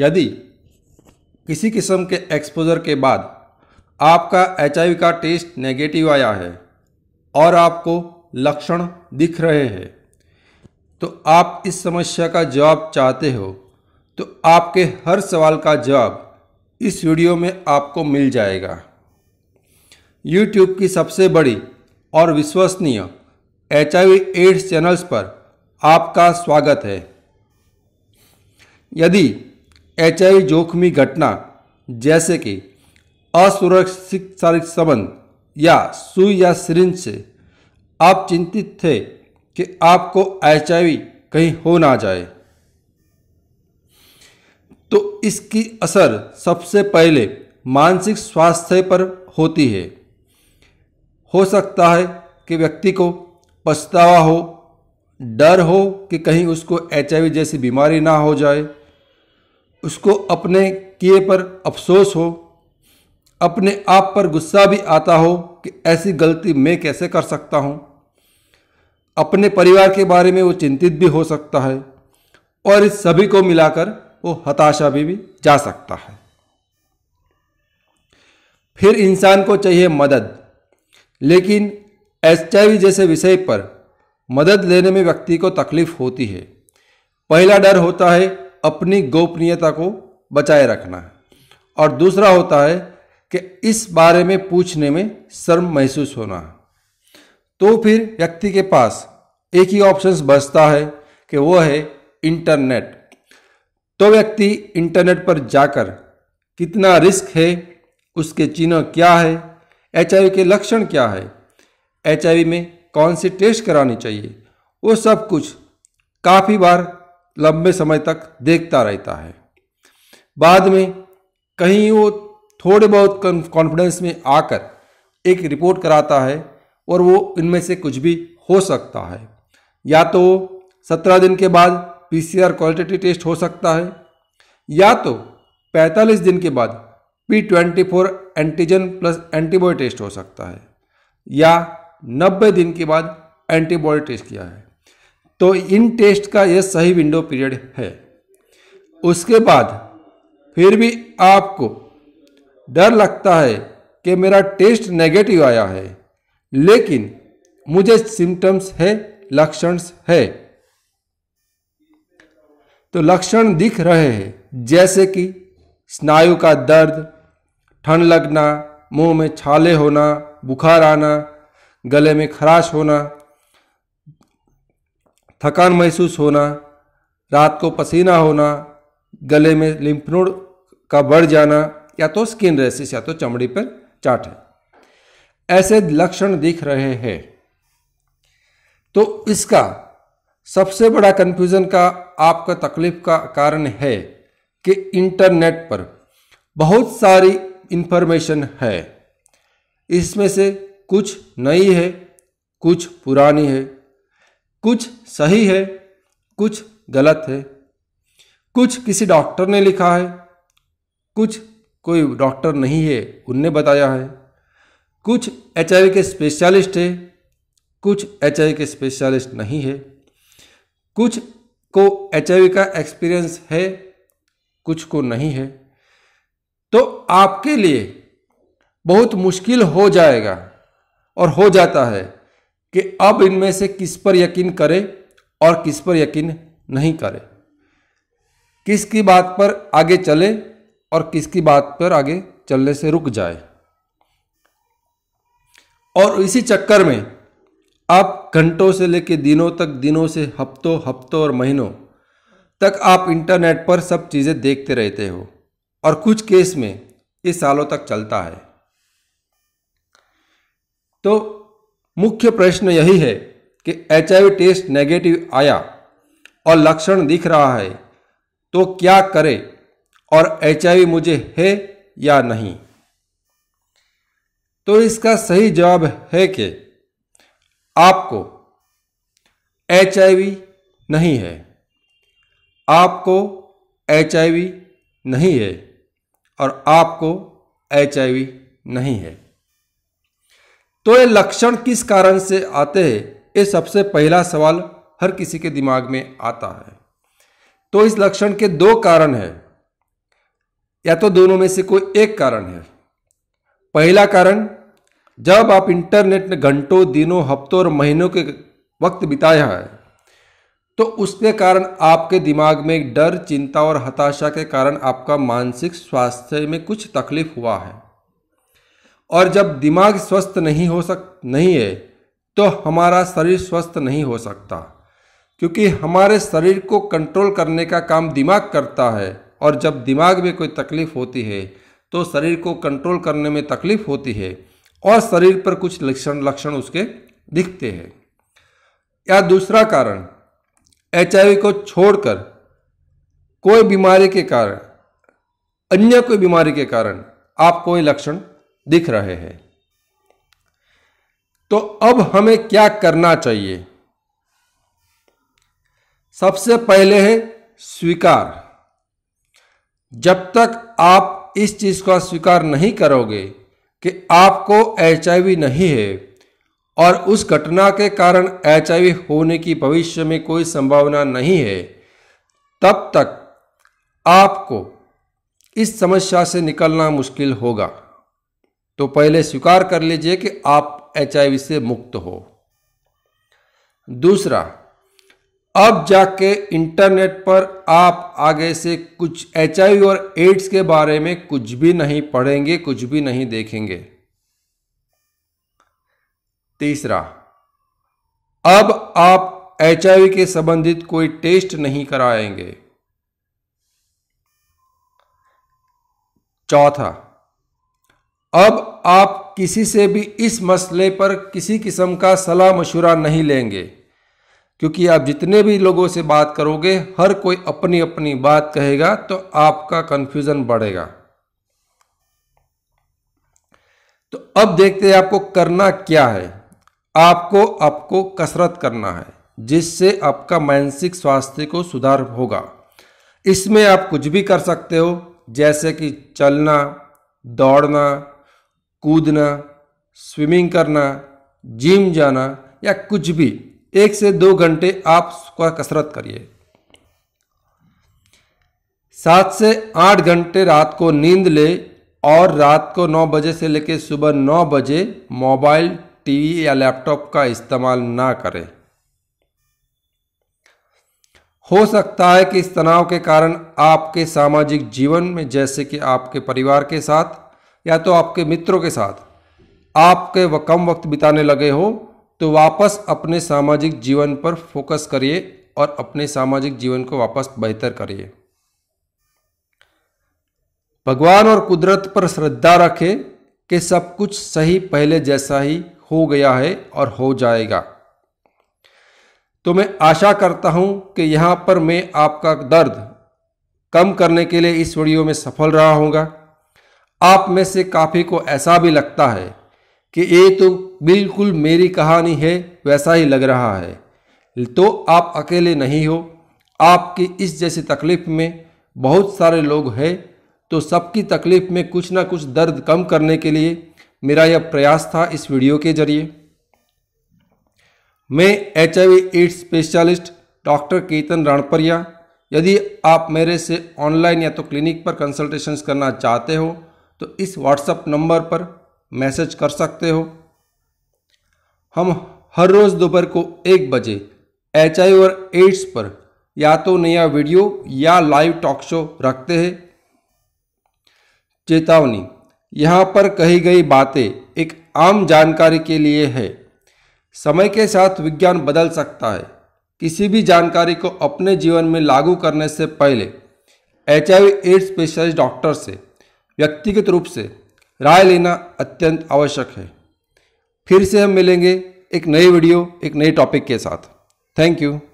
यदि किसी किस्म के एक्सपोजर के बाद आपका एच का टेस्ट नेगेटिव आया है और आपको लक्षण दिख रहे हैं तो आप इस समस्या का जवाब चाहते हो तो आपके हर सवाल का जवाब इस वीडियो में आपको मिल जाएगा YouTube की सबसे बड़ी और विश्वसनीय एच एड्स चैनल्स पर आपका स्वागत है यदि एचआई जोखमी घटना जैसे कि असुरक्षित शारीरिक संबंध या सुई या सिरिंज से आप चिंतित थे कि आपको एच कहीं हो ना जाए तो इसकी असर सबसे पहले मानसिक स्वास्थ्य पर होती है हो सकता है कि व्यक्ति को पछतावा हो डर हो कि कहीं उसको एच जैसी बीमारी ना हो जाए उसको अपने किए पर अफसोस हो अपने आप पर गुस्सा भी आता हो कि ऐसी गलती मैं कैसे कर सकता हूँ अपने परिवार के बारे में वो चिंतित भी हो सकता है और इस सभी को मिलाकर वो हताशा भी, भी जा सकता है फिर इंसान को चाहिए मदद लेकिन एच जैसे विषय पर मदद लेने में व्यक्ति को तकलीफ होती है पहला डर होता है अपनी गोपनीयता को बचाए रखना है और दूसरा होता है कि इस बारे में पूछने में शर्म महसूस होना तो फिर व्यक्ति के पास एक ही ऑप्शन बचता है कि वो है इंटरनेट तो व्यक्ति इंटरनेट पर जाकर कितना रिस्क है उसके चिन्ह क्या है एच के लक्षण क्या है एच में कौन सी टेस्ट करानी चाहिए वो सब कुछ काफ़ी बार लंबे समय तक देखता रहता है बाद में कहीं वो थोड़े बहुत कॉन्फिडेंस में आकर एक रिपोर्ट कराता है और वो इनमें से कुछ भी हो सकता है या तो सत्रह दिन के बाद पीसीआर क्वालिटेटिव टेस्ट हो सकता है या तो 45 दिन के बाद P twenty four antigen plus antibody test हो सकता है या 90 दिन के बाद एंटीबॉडी टेस्ट किया है तो इन टेस्ट का यह सही विंडो पीरियड है उसके बाद फिर भी आपको डर लगता है कि मेरा टेस्ट नेगेटिव आया है लेकिन मुझे सिम्टम्स है लक्षण है तो लक्षण दिख रहे हैं जैसे कि स्नायु का दर्द ठंड लगना मुंह में छाले होना बुखार आना गले में खराश होना थकान महसूस होना रात को पसीना होना गले में लिम्फनोड का बढ़ जाना या तो स्किन रेसिस या तो चमड़ी पर चाट है ऐसे लक्षण दिख रहे हैं तो इसका सबसे बड़ा कंफ्यूजन का आपका तकलीफ का कारण है कि इंटरनेट पर बहुत सारी इन्फॉर्मेशन है इसमें से कुछ नई है कुछ पुरानी है कुछ सही है कुछ गलत है कुछ किसी डॉक्टर ने लिखा है कुछ कोई डॉक्टर नहीं है उनने बताया है कुछ एच के स्पेशलिस्ट है कुछ एच के स्पेशलिस्ट नहीं है कुछ को एच का एक्सपीरियंस है कुछ को नहीं है तो आपके लिए बहुत मुश्किल हो जाएगा और हो जाता है कि अब इनमें से किस पर यकीन करें और किस पर यकीन नहीं करें किसकी बात पर आगे चले और किसकी बात पर आगे चलने से रुक जाए और इसी चक्कर में आप घंटों से लेकर दिनों तक दिनों से हफ्तों हफ्तों और महीनों तक आप इंटरनेट पर सब चीज़ें देखते रहते हो और कुछ केस में ये सालों तक चलता है तो मुख्य प्रश्न यही है कि एच टेस्ट नेगेटिव आया और लक्षण दिख रहा है तो क्या करें और एच मुझे है या नहीं तो इसका सही जवाब है कि आपको एच नहीं है आपको एच नहीं है और आपको एच नहीं है तो ये लक्षण किस कारण से आते हैं ये सबसे पहला सवाल हर किसी के दिमाग में आता है तो इस लक्षण के दो कारण है या तो दोनों में से कोई एक कारण है पहला कारण जब आप इंटरनेट ने घंटों दिनों हफ्तों और महीनों के वक्त बिताया है तो उसके कारण आपके दिमाग में डर चिंता और हताशा के कारण आपका मानसिक स्वास्थ्य में कुछ तकलीफ हुआ है और जब दिमाग स्वस्थ नहीं हो सक नहीं है तो हमारा शरीर स्वस्थ नहीं हो सकता क्योंकि हमारे शरीर को कंट्रोल करने का काम दिमाग करता है और जब दिमाग में कोई तकलीफ़ होती है तो शरीर को कंट्रोल करने में तकलीफ़ होती है और शरीर पर कुछ लक्षण लक्षण उसके दिखते हैं या दूसरा कारण एच को छोड़कर कोई बीमारी के कारण अन्य कोई बीमारी के कारण आप कोई लक्षण दिख रहे हैं तो अब हमें क्या करना चाहिए सबसे पहले है स्वीकार जब तक आप इस चीज़ का स्वीकार नहीं करोगे कि आपको एच नहीं है और उस घटना के कारण एच होने की भविष्य में कोई संभावना नहीं है तब तक आपको इस समस्या से निकलना मुश्किल होगा तो पहले स्वीकार कर लीजिए कि आप एच से मुक्त हो दूसरा अब जाके इंटरनेट पर आप आगे से कुछ एच और एड्स के बारे में कुछ भी नहीं पढ़ेंगे कुछ भी नहीं देखेंगे तीसरा अब आप एच के संबंधित कोई टेस्ट नहीं कराएंगे चौथा अब आप किसी से भी इस मसले पर किसी किस्म का सलाह मशुरा नहीं लेंगे क्योंकि आप जितने भी लोगों से बात करोगे हर कोई अपनी अपनी बात कहेगा तो आपका कंफ्यूजन बढ़ेगा तो अब देखते हैं आपको करना क्या है आपको आपको कसरत करना है जिससे आपका मानसिक स्वास्थ्य को सुधार होगा इसमें आप कुछ भी कर सकते हो जैसे कि चलना दौड़ना कूदना स्विमिंग करना जिम जाना या कुछ भी एक से दो घंटे आप कसरत करिए सात से आठ घंटे रात को नींद ले और रात को नौ बजे से लेकर सुबह नौ बजे मोबाइल टीवी या लैपटॉप का इस्तेमाल ना करें हो सकता है कि इस तनाव के कारण आपके सामाजिक जीवन में जैसे कि आपके परिवार के साथ या तो आपके मित्रों के साथ आपके कम वक्त बिताने लगे हो तो वापस अपने सामाजिक जीवन पर फोकस करिए और अपने सामाजिक जीवन को वापस बेहतर करिए भगवान और कुदरत पर श्रद्धा रखें कि सब कुछ सही पहले जैसा ही हो गया है और हो जाएगा तो मैं आशा करता हूं कि यहां पर मैं आपका दर्द कम करने के लिए इस वीडियो में सफल रहा होगा आप में से काफ़ी को ऐसा भी लगता है कि ये तो बिल्कुल मेरी कहानी है वैसा ही लग रहा है तो आप अकेले नहीं हो आपकी इस जैसी तकलीफ़ में बहुत सारे लोग हैं तो सबकी तकलीफ़ में कुछ ना कुछ दर्द कम करने के लिए मेरा यह प्रयास था इस वीडियो के जरिए मैं H I AIDS specialist doctor Ketan Ranpariya यदि आप मेरे से ऑनलाइन या तो क्लिनिक पर कंसल्टेशंस करना चाहते हो तो इस व्हाट्सएप नंबर पर मैसेज कर सकते हो हम हर रोज़ दोपहर को एक बजे एच आई और एड्स पर या तो नया वीडियो या लाइव टॉक शो रखते हैं चेतावनी यहाँ पर कही गई बातें एक आम जानकारी के लिए है समय के साथ विज्ञान बदल सकता है किसी भी जानकारी को अपने जीवन में लागू करने से पहले H I AIDS specialist doctor से व्यक्तिगत रूप से राय लेना अत्यंत आवश्यक है फिर से हम मिलेंगे एक नए वीडियो एक नए टॉपिक के साथ थैंक यू